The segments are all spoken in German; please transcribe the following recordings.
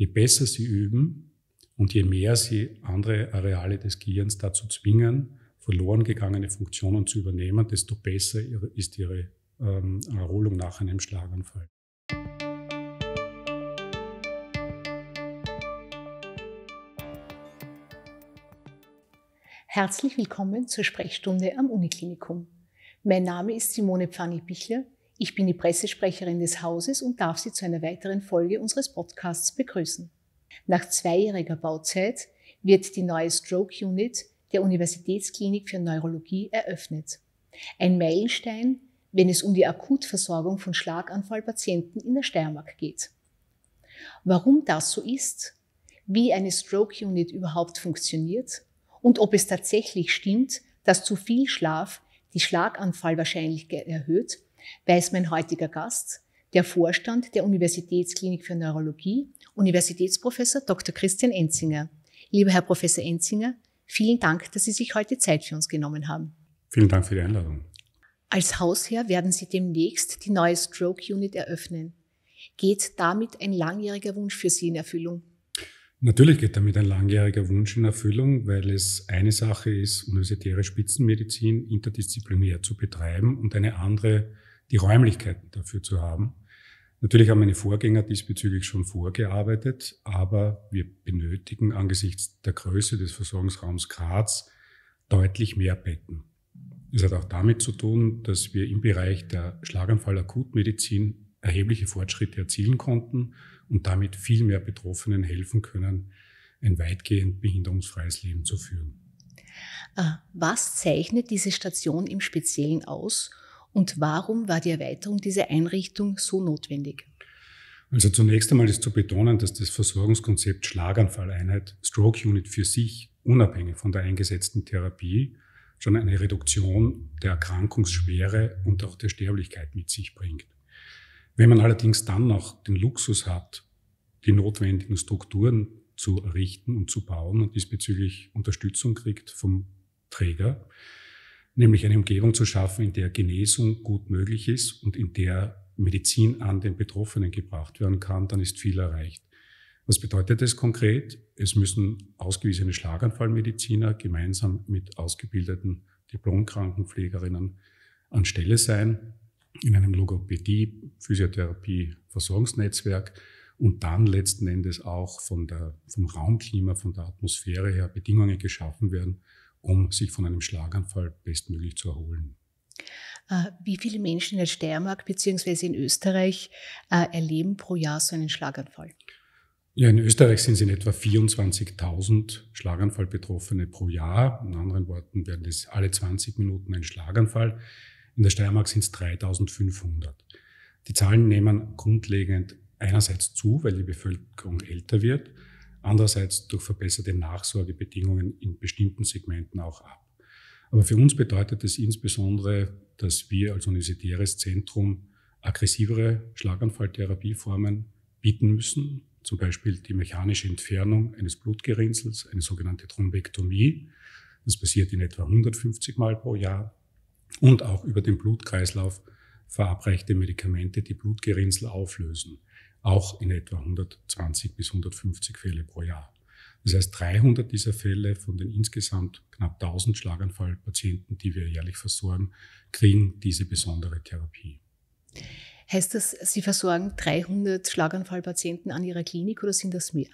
Je besser sie üben und je mehr sie andere Areale des Gehirns dazu zwingen, verloren gegangene Funktionen zu übernehmen, desto besser ist ihre ähm, Erholung nach einem Schlaganfall. Herzlich willkommen zur Sprechstunde am Uniklinikum. Mein Name ist Simone Pfanni-Bichler. Ich bin die Pressesprecherin des Hauses und darf Sie zu einer weiteren Folge unseres Podcasts begrüßen. Nach zweijähriger Bauzeit wird die neue Stroke Unit der Universitätsklinik für Neurologie eröffnet. Ein Meilenstein, wenn es um die Akutversorgung von Schlaganfallpatienten in der Steiermark geht. Warum das so ist, wie eine Stroke Unit überhaupt funktioniert und ob es tatsächlich stimmt, dass zu viel Schlaf die Schlaganfallwahrscheinlichkeit erhöht, weiß mein heutiger Gast, der Vorstand der Universitätsklinik für Neurologie, Universitätsprofessor Dr. Christian Enzinger. Lieber Herr Professor Enzinger, vielen Dank, dass Sie sich heute Zeit für uns genommen haben. Vielen Dank für die Einladung. Als Hausherr werden Sie demnächst die neue Stroke Unit eröffnen. Geht damit ein langjähriger Wunsch für Sie in Erfüllung? Natürlich geht damit ein langjähriger Wunsch in Erfüllung, weil es eine Sache ist, universitäre Spitzenmedizin interdisziplinär zu betreiben und eine andere die Räumlichkeiten dafür zu haben. Natürlich haben meine Vorgänger diesbezüglich schon vorgearbeitet, aber wir benötigen angesichts der Größe des Versorgungsraums Graz deutlich mehr Betten. Es hat auch damit zu tun, dass wir im Bereich der Schlaganfall-Akutmedizin erhebliche Fortschritte erzielen konnten und damit viel mehr Betroffenen helfen können, ein weitgehend behinderungsfreies Leben zu führen. Äh, was zeichnet diese Station im Speziellen aus und warum war die Erweiterung dieser Einrichtung so notwendig? Also zunächst einmal ist zu betonen, dass das Versorgungskonzept Schlaganfalleinheit Stroke Unit für sich unabhängig von der eingesetzten Therapie schon eine Reduktion der Erkrankungsschwere und auch der Sterblichkeit mit sich bringt. Wenn man allerdings dann noch den Luxus hat, die notwendigen Strukturen zu errichten und zu bauen und diesbezüglich Unterstützung kriegt vom Träger, nämlich eine Umgebung zu schaffen, in der Genesung gut möglich ist und in der Medizin an den Betroffenen gebracht werden kann, dann ist viel erreicht. Was bedeutet das konkret? Es müssen ausgewiesene Schlaganfallmediziner gemeinsam mit ausgebildeten Diplomkrankenpflegerinnen an Stelle sein, in einem Logopädie, Physiotherapie, Versorgungsnetzwerk und dann letzten Endes auch von der, vom Raumklima, von der Atmosphäre her Bedingungen geschaffen werden, um sich von einem Schlaganfall bestmöglich zu erholen. Äh, wie viele Menschen in der Steiermark bzw. in Österreich äh, erleben pro Jahr so einen Schlaganfall? Ja, in Österreich sind es in etwa 24.000 Schlaganfallbetroffene pro Jahr. In anderen Worten werden es alle 20 Minuten ein Schlaganfall. In der Steiermark sind es 3.500. Die Zahlen nehmen grundlegend einerseits zu, weil die Bevölkerung älter wird andererseits durch verbesserte Nachsorgebedingungen in bestimmten Segmenten auch ab. Aber für uns bedeutet es das insbesondere, dass wir als universitäres Zentrum aggressivere Schlaganfalltherapieformen bieten müssen, zum Beispiel die mechanische Entfernung eines Blutgerinnsels, eine sogenannte Thrombektomie. Das passiert in etwa 150 Mal pro Jahr und auch über den Blutkreislauf verabreichte Medikamente, die Blutgerinnsel auflösen auch in etwa 120 bis 150 Fälle pro Jahr. Das heißt, 300 dieser Fälle von den insgesamt knapp 1000 Schlaganfallpatienten, die wir jährlich versorgen, kriegen diese besondere Therapie. Heißt das, Sie versorgen 300 Schlaganfallpatienten an Ihrer Klinik oder sind das mehr?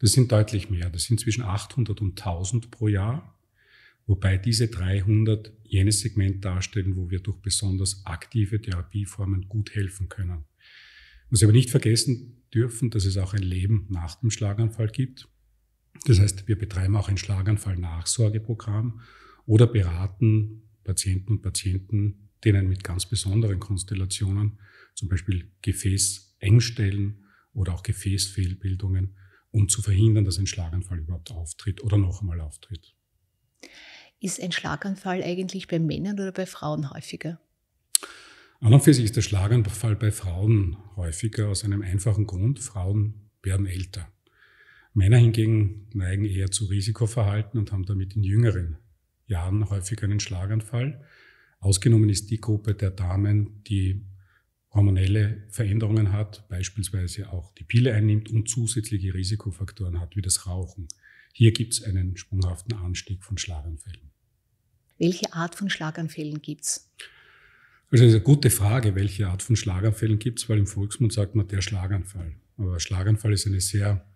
Das sind deutlich mehr. Das sind zwischen 800 und 1000 pro Jahr, wobei diese 300 jenes Segment darstellen, wo wir durch besonders aktive Therapieformen gut helfen können. Was wir aber nicht vergessen dürfen, dass es auch ein Leben nach dem Schlaganfall gibt. Das heißt, wir betreiben auch ein Schlaganfall-Nachsorgeprogramm oder beraten Patienten und Patienten, denen mit ganz besonderen Konstellationen, zum Beispiel Gefäßengstellen oder auch Gefäßfehlbildungen, um zu verhindern, dass ein Schlaganfall überhaupt auftritt oder noch einmal auftritt. Ist ein Schlaganfall eigentlich bei Männern oder bei Frauen häufiger? An und für sich ist der Schlaganfall bei Frauen häufiger aus einem einfachen Grund. Frauen werden älter. Männer hingegen neigen eher zu Risikoverhalten und haben damit in jüngeren Jahren häufiger einen Schlaganfall. Ausgenommen ist die Gruppe der Damen, die hormonelle Veränderungen hat, beispielsweise auch die Pille einnimmt und zusätzliche Risikofaktoren hat, wie das Rauchen. Hier gibt es einen sprunghaften Anstieg von Schlaganfällen. Welche Art von Schlaganfällen gibt es? Also es ist eine gute Frage, welche Art von Schlaganfällen gibt es, weil im Volksmund sagt man der Schlaganfall. Aber Schlaganfall ist eine sehr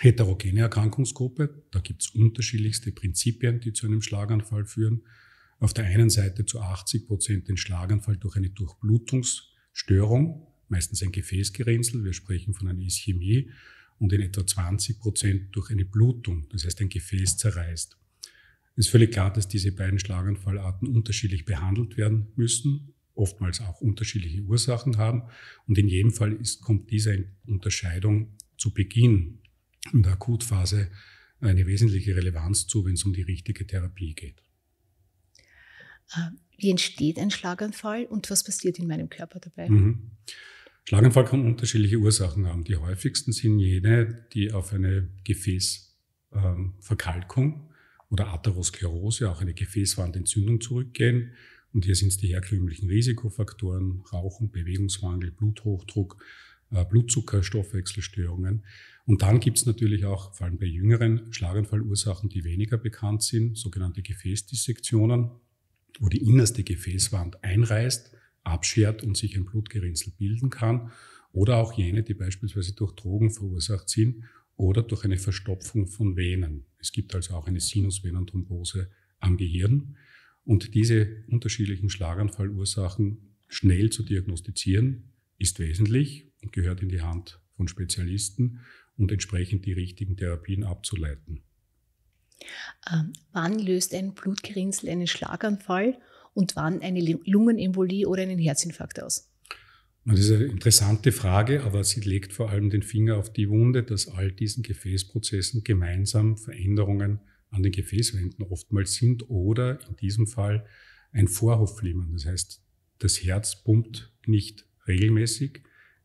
heterogene Erkrankungsgruppe. Da gibt es unterschiedlichste Prinzipien, die zu einem Schlaganfall führen. Auf der einen Seite zu 80 Prozent den Schlaganfall durch eine Durchblutungsstörung, meistens ein Gefäßgerinnsel, wir sprechen von einer Ischämie, und in etwa 20 Prozent durch eine Blutung, das heißt ein Gefäß zerreißt. Es ist völlig klar, dass diese beiden Schlaganfallarten unterschiedlich behandelt werden müssen oftmals auch unterschiedliche Ursachen haben. Und in jedem Fall ist, kommt diese Unterscheidung zu Beginn in der Akutphase eine wesentliche Relevanz zu, wenn es um die richtige Therapie geht. Ähm, wie entsteht ein Schlaganfall und was passiert in meinem Körper dabei? Mhm. Schlaganfall kann unterschiedliche Ursachen haben. Die häufigsten sind jene, die auf eine Gefäßverkalkung ähm, oder Atherosklerose, auch eine Gefäßwandentzündung zurückgehen. Und hier sind es die herkömmlichen Risikofaktoren, Rauchen, Bewegungsmangel, Bluthochdruck, äh, Blutzuckerstoffwechselstörungen. Und dann gibt es natürlich auch, vor allem bei jüngeren Schlaganfallursachen, die weniger bekannt sind, sogenannte Gefäßdissektionen, wo die innerste Gefäßwand einreißt, abschert und sich ein Blutgerinnsel bilden kann. Oder auch jene, die beispielsweise durch Drogen verursacht sind oder durch eine Verstopfung von Venen. Es gibt also auch eine Sinusvenenthrombose am Gehirn. Und diese unterschiedlichen Schlaganfallursachen schnell zu diagnostizieren, ist wesentlich und gehört in die Hand von Spezialisten und entsprechend die richtigen Therapien abzuleiten. Ähm, wann löst ein Blutgerinnsel einen Schlaganfall und wann eine Lungenembolie oder einen Herzinfarkt aus? Das ist eine interessante Frage, aber sie legt vor allem den Finger auf die Wunde, dass all diesen Gefäßprozessen gemeinsam Veränderungen an den Gefäßwänden oftmals sind oder in diesem Fall ein Vorhofflimmern. Das heißt, das Herz pumpt nicht regelmäßig,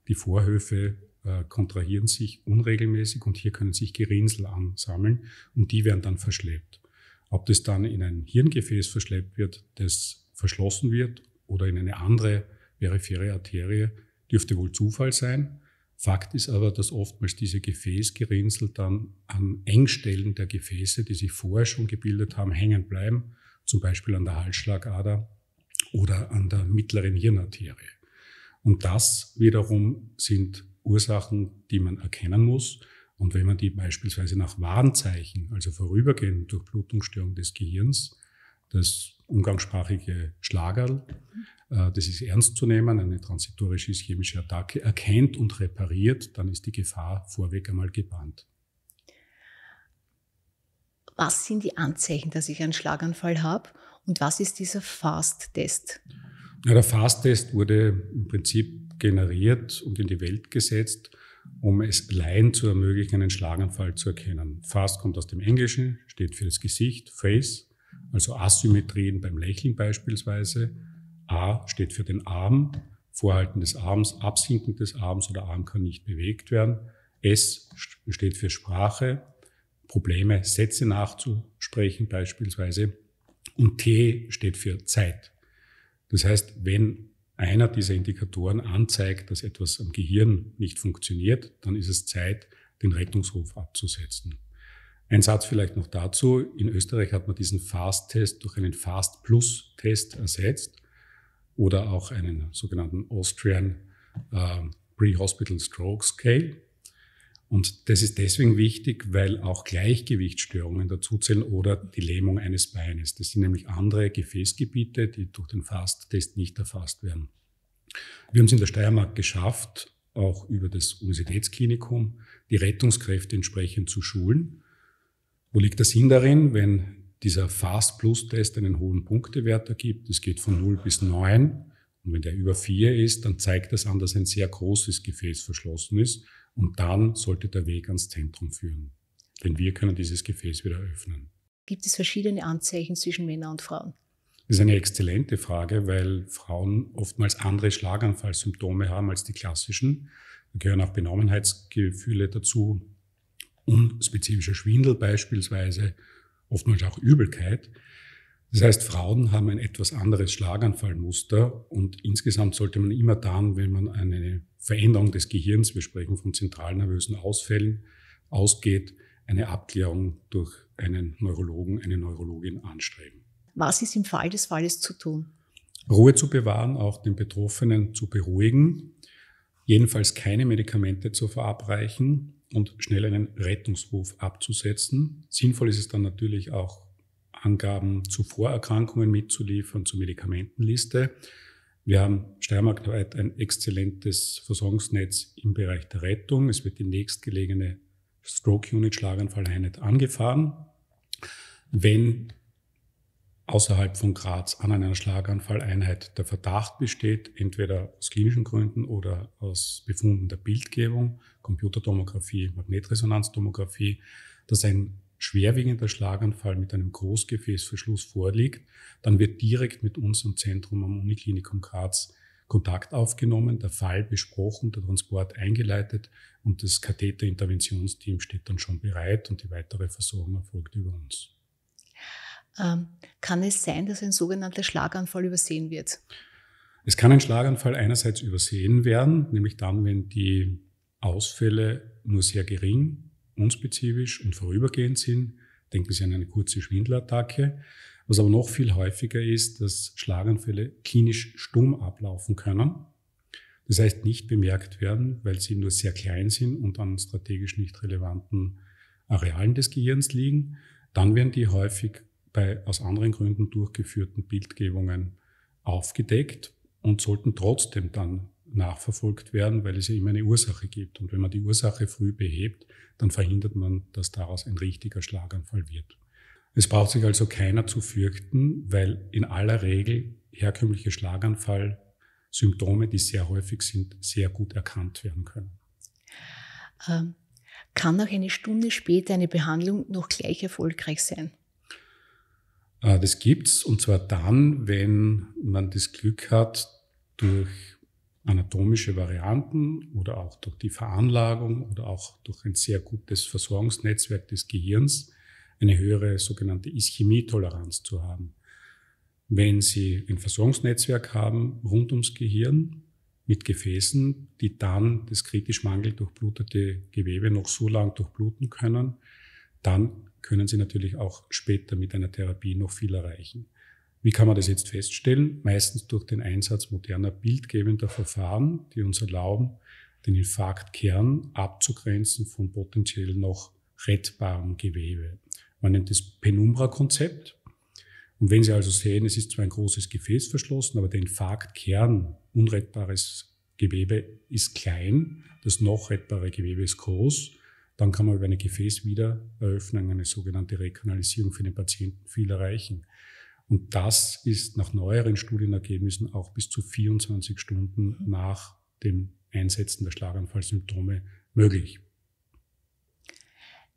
die Vorhöfe äh, kontrahieren sich unregelmäßig und hier können sich Gerinnsel ansammeln und die werden dann verschleppt. Ob das dann in ein Hirngefäß verschleppt wird, das verschlossen wird oder in eine andere periphere Arterie, dürfte wohl Zufall sein. Fakt ist aber, dass oftmals diese Gefäßgerinnsel dann an Engstellen der Gefäße, die sich vorher schon gebildet haben, hängen bleiben, zum Beispiel an der Halsschlagader oder an der mittleren Hirnarterie. Und das wiederum sind Ursachen, die man erkennen muss. Und wenn man die beispielsweise nach Warnzeichen, also vorübergehend durch Blutungsstörung des Gehirns, das umgangssprachige Schlagerl, äh, das ist ernst zu nehmen, eine transitorische ischämische Attacke erkennt und repariert, dann ist die Gefahr vorweg einmal gebannt. Was sind die Anzeichen, dass ich einen Schlaganfall habe und was ist dieser FAST-Test? Ja, der FAST-Test wurde im Prinzip generiert und in die Welt gesetzt, um es Laien zu ermöglichen, einen Schlaganfall zu erkennen. FAST kommt aus dem Englischen, steht für das Gesicht, Face, also Asymmetrien beim Lächeln beispielsweise A steht für den Arm, Vorhalten des Arms, Absinken des Arms oder Arm kann nicht bewegt werden. S steht für Sprache, Probleme, Sätze nachzusprechen beispielsweise. Und T steht für Zeit. Das heißt, wenn einer dieser Indikatoren anzeigt, dass etwas am Gehirn nicht funktioniert, dann ist es Zeit, den Rettungsruf abzusetzen. Ein Satz vielleicht noch dazu. In Österreich hat man diesen Fast-Test durch einen Fast-Plus-Test ersetzt oder auch einen sogenannten Austrian äh, Pre-Hospital Stroke Scale. Und das ist deswegen wichtig, weil auch Gleichgewichtsstörungen dazuzählen oder die Lähmung eines Beines. Das sind nämlich andere Gefäßgebiete, die durch den FAST-Test nicht erfasst werden. Wir haben es in der Steiermark geschafft, auch über das Universitätsklinikum, die Rettungskräfte entsprechend zu schulen. Wo liegt der Sinn darin, wenn dieser Fast-Plus-Test einen hohen Punktewert ergibt. Es geht von 0 bis 9. Und wenn der über 4 ist, dann zeigt das an, dass ein sehr großes Gefäß verschlossen ist. Und dann sollte der Weg ans Zentrum führen. Denn wir können dieses Gefäß wieder öffnen. Gibt es verschiedene Anzeichen zwischen Männern und Frauen? Das ist eine exzellente Frage, weil Frauen oftmals andere Schlaganfallsymptome haben als die klassischen. Da gehören auch Benommenheitsgefühle dazu, unspezifischer Schwindel beispielsweise oftmals auch Übelkeit. Das heißt, Frauen haben ein etwas anderes Schlaganfallmuster und insgesamt sollte man immer dann, wenn man eine Veränderung des Gehirns, wir sprechen von zentralnervösen Ausfällen, ausgeht, eine Abklärung durch einen Neurologen, eine Neurologin anstreben. Was ist im Fall des Falles zu tun? Ruhe zu bewahren, auch den Betroffenen zu beruhigen, jedenfalls keine Medikamente zu verabreichen, und schnell einen Rettungsruf abzusetzen. Sinnvoll ist es dann natürlich auch, Angaben zu Vorerkrankungen mitzuliefern, zur Medikamentenliste. Wir haben steiermarkweit ein exzellentes Versorgungsnetz im Bereich der Rettung. Es wird die nächstgelegene Stroke Unit schlaganfall einheit angefahren. Wenn außerhalb von Graz an einer Schlaganfalleinheit der Verdacht besteht, entweder aus klinischen Gründen oder aus Befunden der Bildgebung, Computertomographie, Magnetresonanztomographie, dass ein schwerwiegender Schlaganfall mit einem Großgefäßverschluss vorliegt, dann wird direkt mit unserem Zentrum am Uniklinikum Graz Kontakt aufgenommen, der Fall besprochen, der Transport eingeleitet und das Katheterinterventionsteam steht dann schon bereit und die weitere Versorgung erfolgt über uns. Ähm, kann es sein, dass ein sogenannter Schlaganfall übersehen wird? Es kann ein Schlaganfall einerseits übersehen werden, nämlich dann, wenn die Ausfälle nur sehr gering, unspezifisch und vorübergehend sind. Denken Sie an eine kurze Schwindelattacke. Was aber noch viel häufiger ist, dass Schlaganfälle klinisch stumm ablaufen können. Das heißt, nicht bemerkt werden, weil sie nur sehr klein sind und an strategisch nicht relevanten Arealen des Gehirns liegen. Dann werden die häufig bei aus anderen Gründen durchgeführten Bildgebungen aufgedeckt und sollten trotzdem dann nachverfolgt werden, weil es ja immer eine Ursache gibt. Und wenn man die Ursache früh behebt, dann verhindert man, dass daraus ein richtiger Schlaganfall wird. Es braucht sich also keiner zu fürchten, weil in aller Regel herkömmliche Schlaganfallsymptome, die sehr häufig sind, sehr gut erkannt werden können. Ähm, kann auch eine Stunde später eine Behandlung noch gleich erfolgreich sein? Ah, das gibt's und zwar dann, wenn man das Glück hat, durch anatomische Varianten oder auch durch die Veranlagung oder auch durch ein sehr gutes Versorgungsnetzwerk des Gehirns eine höhere sogenannte Ischämietoleranz zu haben. Wenn Sie ein Versorgungsnetzwerk haben rund ums Gehirn mit Gefäßen, die dann das kritisch mangeldurchblutete Gewebe noch so lang durchbluten können, dann können Sie natürlich auch später mit einer Therapie noch viel erreichen. Wie kann man das jetzt feststellen? Meistens durch den Einsatz moderner bildgebender Verfahren, die uns erlauben, den Infarktkern abzugrenzen von potenziell noch rettbarem Gewebe. Man nennt das Penumbra-Konzept. Und wenn Sie also sehen, es ist zwar ein großes Gefäß verschlossen, aber der Infarktkern, unrettbares Gewebe, ist klein, das noch rettbare Gewebe ist groß dann kann man über eine Gefäßwiedereröffnung, eine sogenannte Rekanalisierung für den Patienten viel erreichen. Und das ist nach neueren Studienergebnissen auch bis zu 24 Stunden mhm. nach dem Einsetzen der Schlaganfallsymptome möglich.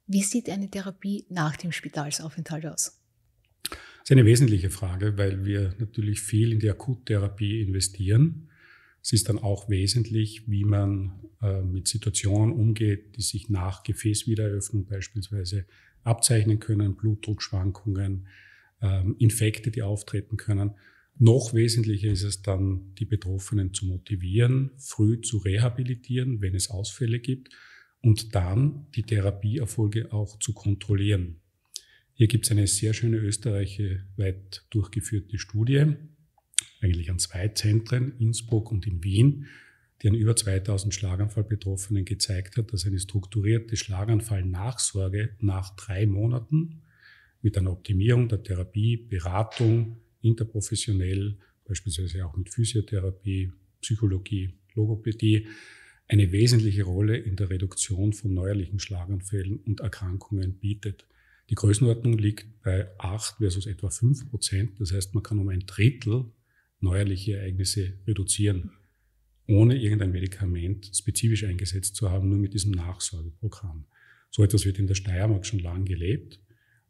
Wie sieht eine Therapie nach dem Spitalsaufenthalt aus? Das ist eine wesentliche Frage, weil wir natürlich viel in die Akuttherapie investieren. Es ist dann auch wesentlich, wie man äh, mit Situationen umgeht, die sich nach Gefäßwiedereröffnung beispielsweise abzeichnen können, Blutdruckschwankungen, ähm, Infekte, die auftreten können. Noch wesentlicher ist es dann, die Betroffenen zu motivieren, früh zu rehabilitieren, wenn es Ausfälle gibt und dann die Therapieerfolge auch zu kontrollieren. Hier gibt es eine sehr schöne österreichweit durchgeführte Studie, eigentlich an zwei Zentren, Innsbruck und in Wien, die an über 2000 Schlaganfallbetroffenen gezeigt hat, dass eine strukturierte Schlaganfallnachsorge nach drei Monaten mit einer Optimierung der Therapie, Beratung, interprofessionell, beispielsweise auch mit Physiotherapie, Psychologie, Logopädie, eine wesentliche Rolle in der Reduktion von neuerlichen Schlaganfällen und Erkrankungen bietet. Die Größenordnung liegt bei 8 versus etwa 5 Prozent. Das heißt, man kann um ein Drittel neuerliche Ereignisse reduzieren, ohne irgendein Medikament spezifisch eingesetzt zu haben, nur mit diesem Nachsorgeprogramm. So etwas wird in der Steiermark schon lange gelebt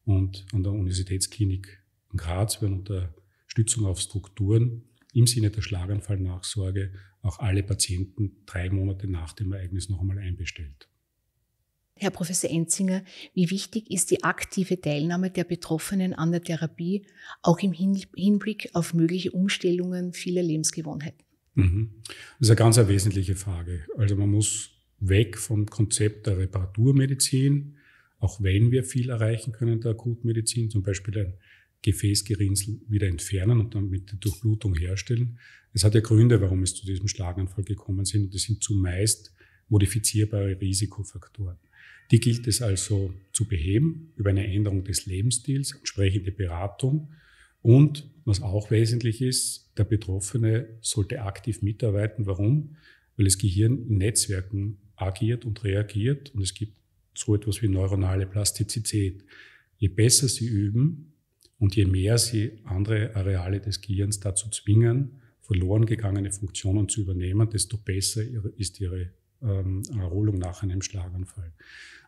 und an der Universitätsklinik in Graz werden unter Stützung auf Strukturen im Sinne der Schlaganfallnachsorge auch alle Patienten drei Monate nach dem Ereignis noch einmal einbestellt. Herr Professor Enzinger, wie wichtig ist die aktive Teilnahme der Betroffenen an der Therapie, auch im Hinblick auf mögliche Umstellungen vieler Lebensgewohnheiten? Mhm. Das ist eine ganz eine wesentliche Frage. Also man muss weg vom Konzept der Reparaturmedizin, auch wenn wir viel erreichen können in der Akutmedizin, zum Beispiel ein Gefäßgerinnsel wieder entfernen und damit die Durchblutung herstellen. Es hat ja Gründe, warum es zu diesem Schlaganfall gekommen sind. das sind zumeist modifizierbare Risikofaktoren. Die gilt es also zu beheben über eine Änderung des Lebensstils, entsprechende Beratung und, was auch wesentlich ist, der Betroffene sollte aktiv mitarbeiten. Warum? Weil das Gehirn in Netzwerken agiert und reagiert und es gibt so etwas wie neuronale Plastizität. Je besser sie üben und je mehr sie andere Areale des Gehirns dazu zwingen, verloren gegangene Funktionen zu übernehmen, desto besser ist ihre ähm, Erholung nach einem Schlaganfall.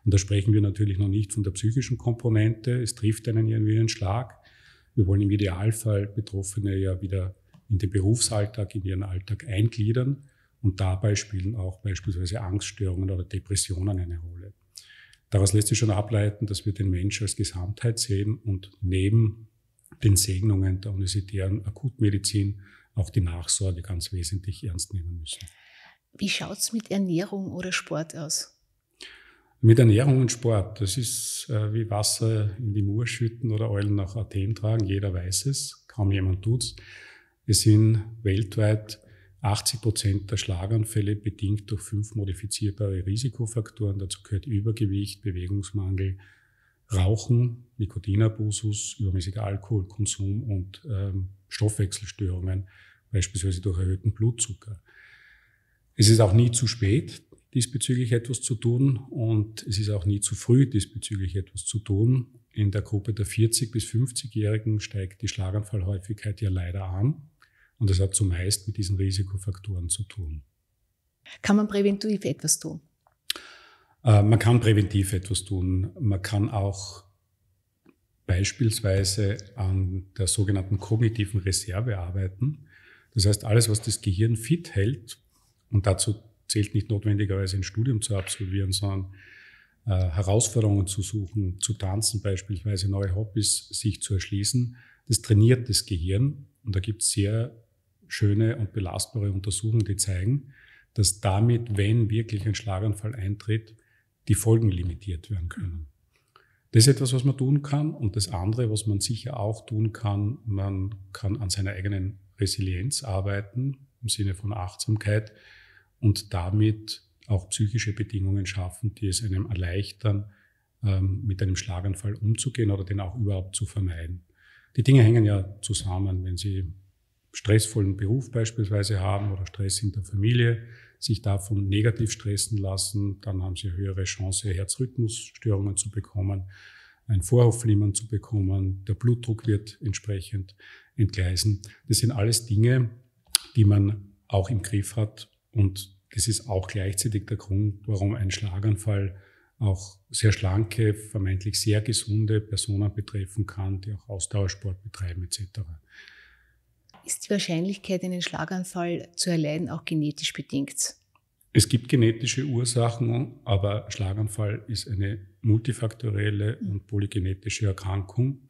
Und da sprechen wir natürlich noch nicht von der psychischen Komponente. Es trifft einen irgendwie einen Schlag. Wir wollen im Idealfall Betroffene ja wieder in den Berufsalltag, in ihren Alltag eingliedern. Und dabei spielen auch beispielsweise Angststörungen oder Depressionen eine Rolle. Daraus lässt sich schon ableiten, dass wir den Mensch als Gesamtheit sehen und neben den Segnungen der universitären Akutmedizin auch die Nachsorge ganz wesentlich ernst nehmen müssen. Wie schaut es mit Ernährung oder Sport aus? Mit Ernährung und Sport, das ist äh, wie Wasser in die Mur schütten oder Eulen nach Athen tragen. Jeder weiß es, kaum jemand tut's. Es sind weltweit 80 Prozent der Schlaganfälle bedingt durch fünf modifizierbare Risikofaktoren. Dazu gehört Übergewicht, Bewegungsmangel, Rauchen, Nikotinabusus, übermäßiger Alkoholkonsum und ähm, Stoffwechselstörungen, beispielsweise durch erhöhten Blutzucker. Es ist auch nie zu spät, diesbezüglich etwas zu tun und es ist auch nie zu früh, diesbezüglich etwas zu tun. In der Gruppe der 40- bis 50-Jährigen steigt die Schlaganfallhäufigkeit ja leider an und das hat zumeist mit diesen Risikofaktoren zu tun. Kann man präventiv etwas tun? Äh, man kann präventiv etwas tun. Man kann auch beispielsweise an der sogenannten kognitiven Reserve arbeiten. Das heißt, alles, was das Gehirn fit hält, und dazu zählt nicht notwendigerweise ein Studium zu absolvieren, sondern äh, Herausforderungen zu suchen, zu tanzen beispielsweise, neue Hobbys sich zu erschließen. Das trainiert das Gehirn und da gibt es sehr schöne und belastbare Untersuchungen, die zeigen, dass damit, wenn wirklich ein Schlaganfall eintritt, die Folgen limitiert werden können. Das ist etwas, was man tun kann. Und das andere, was man sicher auch tun kann, man kann an seiner eigenen Resilienz arbeiten, im Sinne von Achtsamkeit und damit auch psychische Bedingungen schaffen, die es einem erleichtern, ähm, mit einem Schlaganfall umzugehen oder den auch überhaupt zu vermeiden. Die Dinge hängen ja zusammen. Wenn Sie stressvollen Beruf beispielsweise haben oder Stress in der Familie, sich davon negativ stressen lassen, dann haben Sie höhere Chance, Herzrhythmusstörungen zu bekommen, ein Vorhofflimmern zu bekommen, der Blutdruck wird entsprechend entgleisen. Das sind alles Dinge, die man auch im Griff hat, und das ist auch gleichzeitig der Grund, warum ein Schlaganfall auch sehr schlanke, vermeintlich sehr gesunde Personen betreffen kann, die auch Ausdauersport betreiben etc. Ist die Wahrscheinlichkeit, einen Schlaganfall zu erleiden, auch genetisch bedingt? Es gibt genetische Ursachen, aber Schlaganfall ist eine multifaktorielle und polygenetische Erkrankung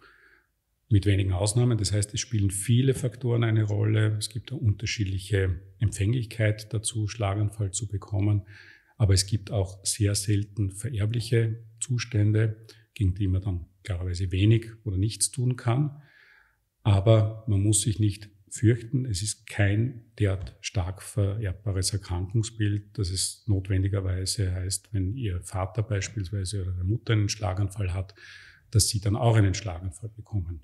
mit wenigen Ausnahmen. Das heißt, es spielen viele Faktoren eine Rolle. Es gibt eine unterschiedliche Empfänglichkeit dazu, Schlaganfall zu bekommen. Aber es gibt auch sehr selten vererbliche Zustände, gegen die man dann klarerweise wenig oder nichts tun kann. Aber man muss sich nicht fürchten, es ist kein derart stark vererbbares Erkrankungsbild, dass es notwendigerweise heißt, wenn Ihr Vater beispielsweise oder Ihre Mutter einen Schlaganfall hat, dass Sie dann auch einen Schlaganfall bekommen.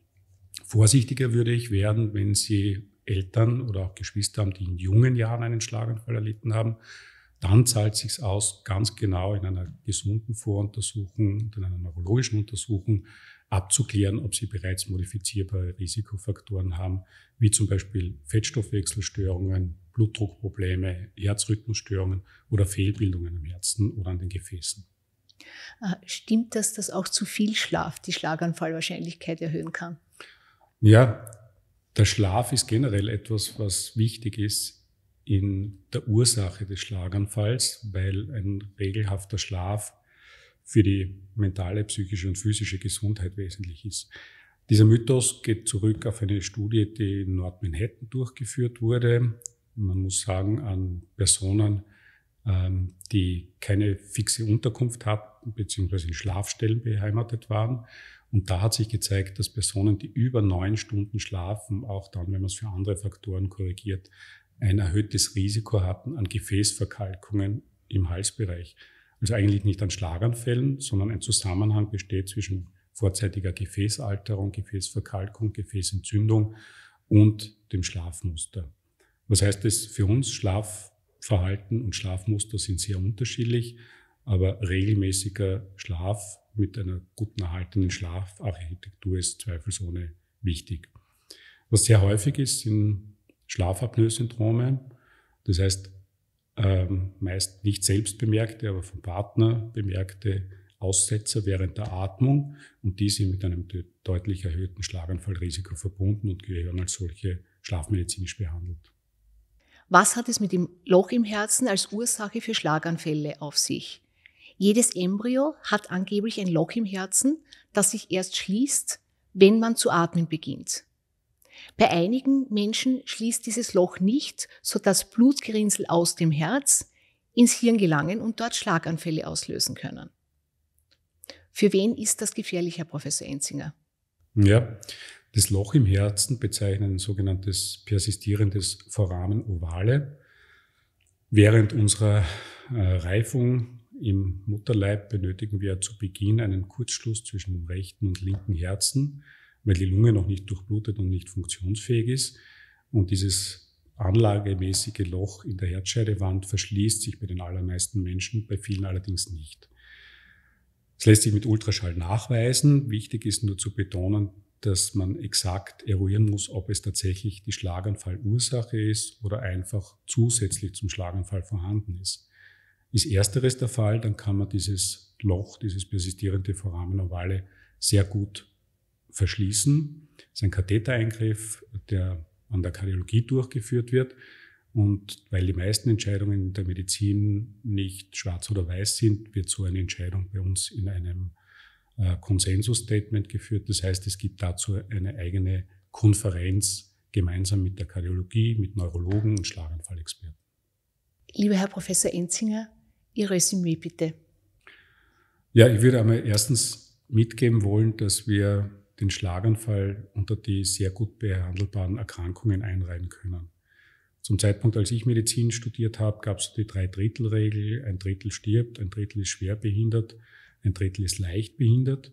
Vorsichtiger würde ich werden, wenn Sie Eltern oder auch Geschwister haben, die in jungen Jahren einen Schlaganfall erlitten haben. Dann zahlt sich aus, ganz genau in einer gesunden Voruntersuchung in einer neurologischen Untersuchung abzuklären, ob sie bereits modifizierbare Risikofaktoren haben, wie zum Beispiel Fettstoffwechselstörungen, Blutdruckprobleme, Herzrhythmusstörungen oder Fehlbildungen am Herzen oder an den Gefäßen. Äh, stimmt das, dass auch zu viel Schlaf die Schlaganfallwahrscheinlichkeit erhöhen kann? Ja, der Schlaf ist generell etwas, was wichtig ist in der Ursache des Schlaganfalls, weil ein regelhafter Schlaf für die mentale, psychische und physische Gesundheit wesentlich ist. Dieser Mythos geht zurück auf eine Studie, die in Nordmanhattan durchgeführt wurde. Man muss sagen, an Personen, ähm, die keine fixe Unterkunft hatten, beziehungsweise in Schlafstellen beheimatet waren. Und da hat sich gezeigt, dass Personen, die über neun Stunden schlafen, auch dann, wenn man es für andere Faktoren korrigiert, ein erhöhtes Risiko hatten an Gefäßverkalkungen im Halsbereich. Also eigentlich nicht an Schlaganfällen, sondern ein Zusammenhang besteht zwischen vorzeitiger Gefäßalterung, Gefäßverkalkung, Gefäßentzündung und dem Schlafmuster. Was heißt das für uns? Schlafverhalten und Schlafmuster sind sehr unterschiedlich, aber regelmäßiger Schlaf mit einer guten erhaltenen Schlafarchitektur ist zweifelsohne wichtig. Was sehr häufig ist, sind Schlafapnoe-Syndrome. Das heißt, ähm, meist nicht selbst bemerkte, aber vom Partner bemerkte Aussetzer während der Atmung und die sind mit einem deutlich erhöhten Schlaganfallrisiko verbunden und gehören als solche schlafmedizinisch behandelt. Was hat es mit dem Loch im Herzen als Ursache für Schlaganfälle auf sich? Jedes Embryo hat angeblich ein Loch im Herzen, das sich erst schließt, wenn man zu atmen beginnt. Bei einigen Menschen schließt dieses Loch nicht, sodass Blutgerinnsel aus dem Herz ins Hirn gelangen und dort Schlaganfälle auslösen können. Für wen ist das gefährlich, Herr Professor Enzinger? Ja, das Loch im Herzen bezeichnet ein sogenanntes persistierendes Foramen ovale. Während unserer äh, Reifung im Mutterleib benötigen wir zu Beginn einen Kurzschluss zwischen dem rechten und linken Herzen, weil die Lunge noch nicht durchblutet und nicht funktionsfähig ist. Und dieses anlagemäßige Loch in der Herzscheidewand verschließt sich bei den allermeisten Menschen, bei vielen allerdings nicht. Es lässt sich mit Ultraschall nachweisen. Wichtig ist nur zu betonen, dass man exakt eruieren muss, ob es tatsächlich die Schlaganfallursache ist oder einfach zusätzlich zum Schlaganfall vorhanden ist. Ist ersteres der Fall, dann kann man dieses Loch, dieses persistierende Foramen ovale sehr gut verschließen. Das ist ein Kathetereingriff, der an der Kardiologie durchgeführt wird. Und weil die meisten Entscheidungen in der Medizin nicht schwarz oder weiß sind, wird so eine Entscheidung bei uns in einem äh, Konsensusstatement geführt. Das heißt, es gibt dazu eine eigene Konferenz gemeinsam mit der Kardiologie, mit Neurologen und Schlaganfallexperten. Lieber Herr Professor Enzinger, Ihr Resümee bitte. Ja, ich würde einmal erstens mitgeben wollen, dass wir den Schlaganfall unter die sehr gut behandelbaren Erkrankungen einreihen können. Zum Zeitpunkt, als ich Medizin studiert habe, gab es die Dreidrittelregel, ein Drittel stirbt, ein Drittel ist schwer behindert, ein Drittel ist leicht behindert.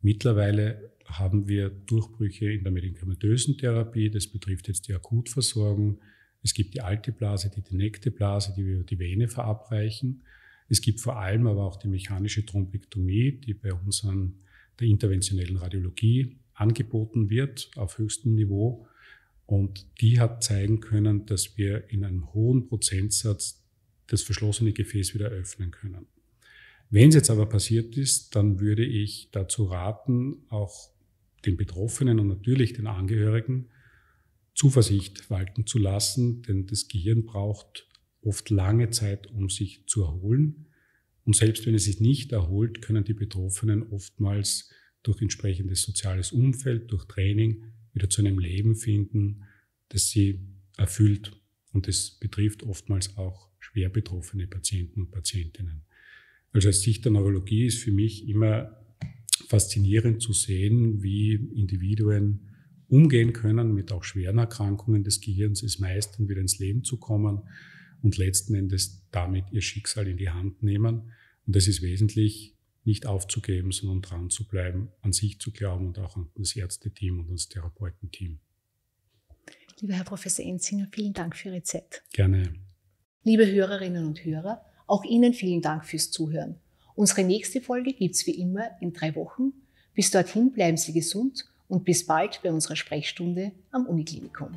Mittlerweile haben wir Durchbrüche in der medikamentösen Therapie, das betrifft jetzt die Akutversorgung. Es gibt die alte Blase, die direkte Blase, die wir über die Vene verabreichen. Es gibt vor allem aber auch die mechanische Thrombektomie, die bei unseren der interventionellen Radiologie angeboten wird auf höchstem Niveau. Und die hat zeigen können, dass wir in einem hohen Prozentsatz das verschlossene Gefäß wieder öffnen können. Wenn es jetzt aber passiert ist, dann würde ich dazu raten, auch den Betroffenen und natürlich den Angehörigen Zuversicht walten zu lassen, denn das Gehirn braucht oft lange Zeit, um sich zu erholen. Und selbst wenn es sich nicht erholt, können die Betroffenen oftmals durch entsprechendes soziales Umfeld, durch Training wieder zu einem Leben finden, das sie erfüllt. Und das betrifft oftmals auch schwer betroffene Patienten und Patientinnen. Also aus Sicht der Neurologie ist für mich immer faszinierend zu sehen, wie Individuen umgehen können mit auch schweren Erkrankungen des Gehirns, es meistern, wieder ins Leben zu kommen und letzten Endes damit ihr Schicksal in die Hand nehmen. Und es ist wesentlich, nicht aufzugeben, sondern dran zu bleiben, an sich zu glauben und auch an das Ärzteteam und das Therapeutenteam. Lieber Herr Professor Enzinger, vielen Dank für Ihre Zeit. Gerne. Liebe Hörerinnen und Hörer, auch Ihnen vielen Dank fürs Zuhören. Unsere nächste Folge gibt es wie immer in drei Wochen. Bis dorthin bleiben Sie gesund und bis bald bei unserer Sprechstunde am Uniklinikum.